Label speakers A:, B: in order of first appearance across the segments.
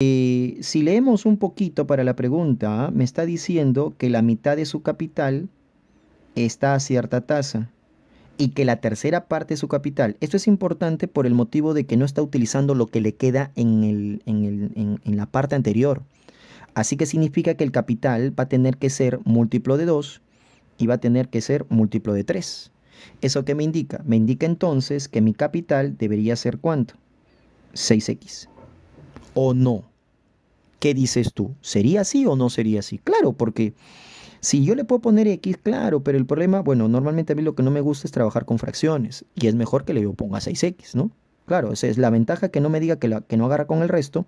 A: Eh, si leemos un poquito para la pregunta, ¿ah? me está diciendo que la mitad de su capital está a cierta tasa y que la tercera parte de su capital, esto es importante por el motivo de que no está utilizando lo que le queda en, en la parte anterior. Así que significa que el capital va a tener que ser múltiplo de 2 y va a tener que ser múltiplo de 3. ¿Eso qué me indica? Me indica entonces que mi capital debería ser cuánto? 6x. ¿O no? ¿Qué dices tú? ¿Sería así o no sería así? Claro, porque si yo le puedo poner X, claro, pero el problema, bueno, normalmente a mí lo que no me gusta es trabajar con fracciones y es mejor que le ponga 6X, ¿no? Claro, esa es la ventaja que no me diga que, no agarra con el resto.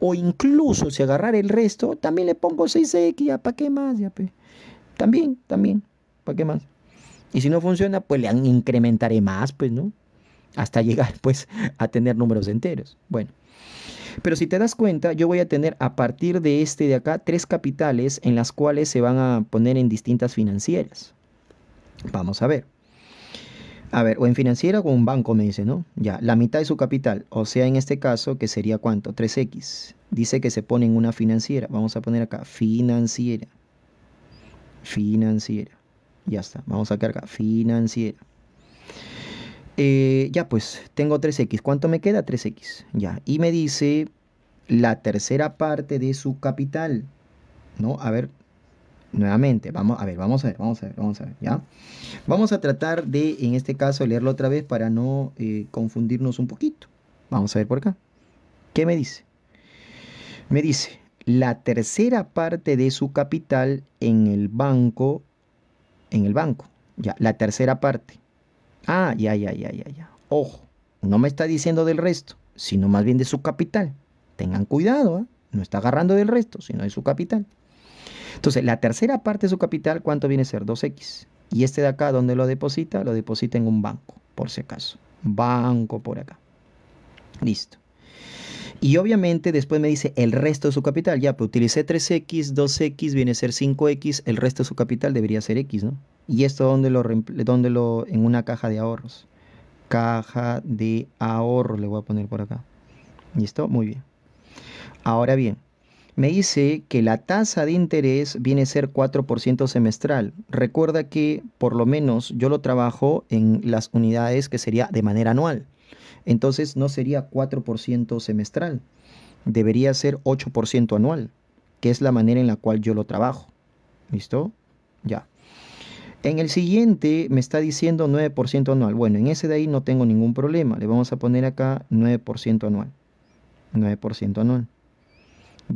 A: O incluso si agarrar el resto, también le pongo 6X, ya, ¿para qué más? Ya, También, también, ¿para qué más? Y si no funciona, pues le incrementaré más, pues, ¿no? hasta llegar pues a tener números enteros. Bueno, pero si te das cuenta, yo voy a tener a partir de este de acá tres capitales en las cuales se van a poner en distintas financieras. Vamos a ver. A ver, o en financiera o en banco me dice, ¿no? Ya, la mitad de su capital, o sea, en este caso, que sería cuánto? 3X. Dice que se pone en una financiera. Vamos a poner acá, financiera. Financiera. Ya está, vamos a cargar, financiera. Eh, ya pues, tengo 3x. ¿Cuánto me queda? 3x. Ya. Y me dice la tercera parte de su capital. ¿No? A ver, nuevamente, vamos a ver, vamos a ver, vamos a ver, vamos a ver, ¿ya? Vamos a tratar de, en este caso, leerlo otra vez para no eh, confundirnos un poquito. Vamos a ver por acá. ¿Qué me dice? Me dice, la tercera parte de su capital en el banco, en el banco, ya, la tercera parte. Ah, ya, ya, ya, ya, ya. Ojo, no me está diciendo del resto, sino más bien de su capital. Tengan cuidado, ¿eh? no está agarrando del resto, sino de su capital. Entonces, la tercera parte de su capital, ¿cuánto viene a ser? 2X. Y este de acá, ¿dónde lo deposita? Lo deposita en un banco, por si acaso. Banco por acá. Listo. Y obviamente después me dice el resto de su capital. Ya, pues utilicé 3X, 2X, viene a ser 5X, el resto de su capital debería ser X, ¿no? ¿Y esto dónde lo, lo, en una caja de ahorros? Caja de ahorros le voy a poner por acá. ¿Listo? Muy bien. Ahora bien, me dice que la tasa de interés viene a ser 4% semestral. Recuerda que por lo menos yo lo trabajo en las unidades que sería de manera anual. Entonces no sería 4% semestral. Debería ser 8% anual, que es la manera en la cual yo lo trabajo. ¿Listo? Ya. En el siguiente me está diciendo 9% anual. Bueno, en ese de ahí no tengo ningún problema. Le vamos a poner acá 9% anual. 9% anual.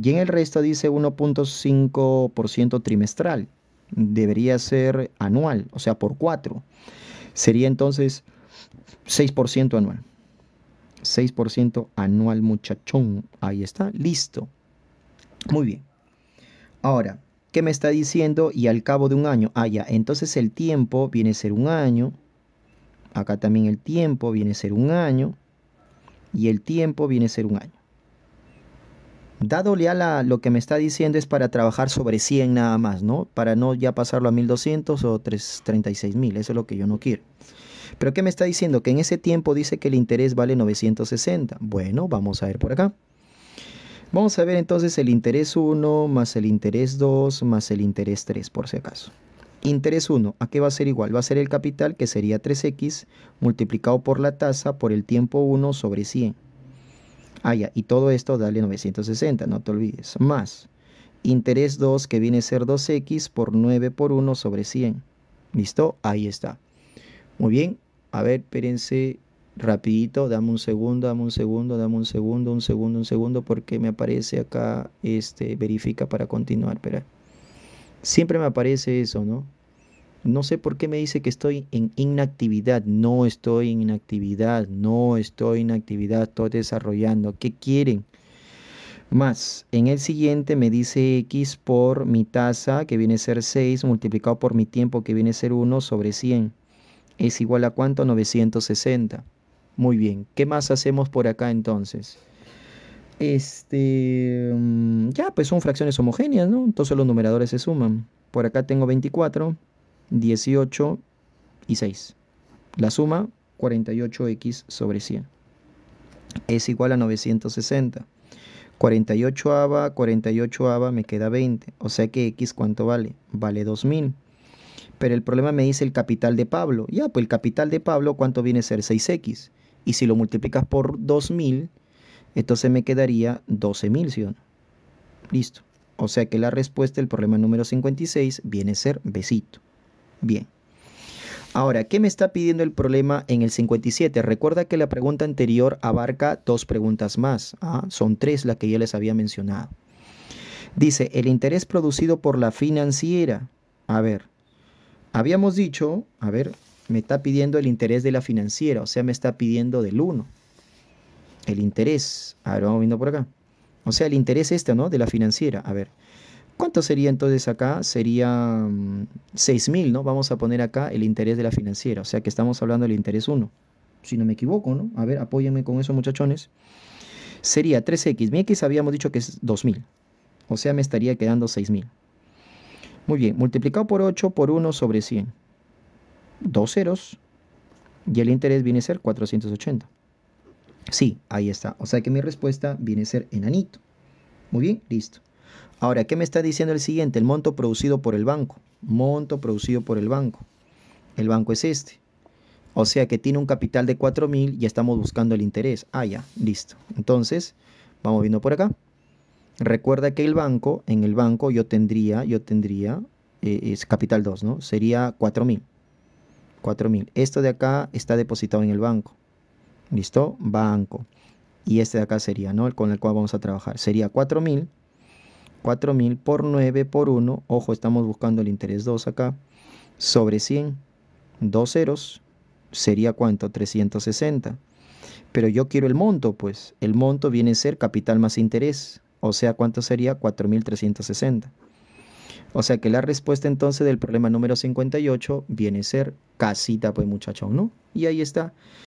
A: Y en el resto dice 1.5% trimestral. Debería ser anual, o sea, por 4. Sería entonces 6% anual. 6% anual, muchachón. Ahí está, listo. Muy bien. Ahora, ¿Qué me está diciendo y al cabo de un año, ah, ya, entonces el tiempo viene a ser un año, acá también el tiempo viene a ser un año, y el tiempo viene a ser un año. Dado a lo que me está diciendo es para trabajar sobre 100 nada más, ¿no? Para no ya pasarlo a 1200 o 36000, eso es lo que yo no quiero. Pero ¿qué me está diciendo? Que en ese tiempo dice que el interés vale 960. Bueno, vamos a ver por acá. Vamos a ver entonces el interés 1 más el interés 2 más el interés 3 por si acaso. Interés 1, ¿a qué va a ser igual? Va a ser el capital que sería 3x multiplicado por la tasa por el tiempo 1 sobre 100. Ah, ya, y todo esto dale 960, no te olvides. Más interés 2 que viene a ser 2x por 9 por 1 sobre 100. ¿Listo? Ahí está. Muy bien. A ver, espérense rapidito, dame un segundo, dame un segundo, dame un segundo, un segundo, un segundo, porque me aparece acá, este, verifica para continuar, espera. Siempre me aparece eso, ¿no? No sé por qué me dice que estoy en inactividad. No estoy en inactividad, no estoy en actividad, estoy desarrollando. ¿Qué quieren? Más, en el siguiente me dice X por mi tasa, que viene a ser 6, multiplicado por mi tiempo, que viene a ser 1 sobre 100. ¿Es igual a cuánto? 960. Muy bien, ¿qué más hacemos por acá entonces? Este, mm, ya, pues son fracciones homogéneas, ¿no? Entonces los numeradores se suman. Por acá tengo 24, 18 y 6. La suma, 48x sobre 100. Es igual a 960. 48 aba, 48 aba, me queda 20. O sea que x cuánto vale? Vale 2000. Pero el problema me dice el capital de Pablo. Ya, pues el capital de Pablo, ¿cuánto viene a ser? 6x. Y si lo multiplicas por 2000, entonces me quedaría 12000, ¿sí o no? Listo. O sea que la respuesta del problema número 56 viene a ser besito. Bien. Ahora, ¿qué me está pidiendo el problema en el 57? Recuerda que la pregunta anterior abarca dos preguntas más. ¿ah? Son tres las que ya les había mencionado. Dice, el interés producido por la financiera. A ver, habíamos dicho, a ver, me está pidiendo el interés de la financiera, o sea, me está pidiendo del 1. El interés. A ver, vamos viendo por acá. O sea, el interés este, ¿no? De la financiera. A ver. ¿Cuánto sería entonces acá? Sería 6.000, mm, ¿no? Vamos a poner acá el interés de la financiera. O sea que estamos hablando del interés 1. Si no me equivoco, ¿no? A ver, apóyenme con eso, muchachones. Sería 3x. Mi x habíamos dicho que es 2.000. O sea, me estaría quedando 6.000. Muy bien, multiplicado por 8 por 1 sobre 100 dos ceros y el interés viene a ser 480. Sí, ahí está. O sea que mi respuesta viene a ser enanito. Muy bien, listo. Ahora, ¿qué me está diciendo el siguiente? El monto producido por el banco. Monto producido por el banco. El banco es este. O sea que tiene un capital de 4.000 y estamos buscando el interés. Ah, ya, listo. Entonces, vamos viendo por acá. Recuerda que el banco, en el banco yo tendría, yo tendría, eh, es capital 2, ¿no? Sería 4.000. 4.000. Esto de acá está depositado en el banco. ¿Listo? Banco. Y este de acá sería, ¿no? El con el cual vamos a trabajar. Sería 4.000. 4.000 por 9 por 1. Ojo, estamos buscando el interés 2 acá. Sobre 100. Dos ceros. Sería cuánto? 360. Pero yo quiero el monto, pues. El monto viene a ser capital más interés. O sea, ¿cuánto sería? 4.360. O sea que la respuesta entonces del problema número 58 viene a ser casita, pues muchachos, ¿no? Y ahí está.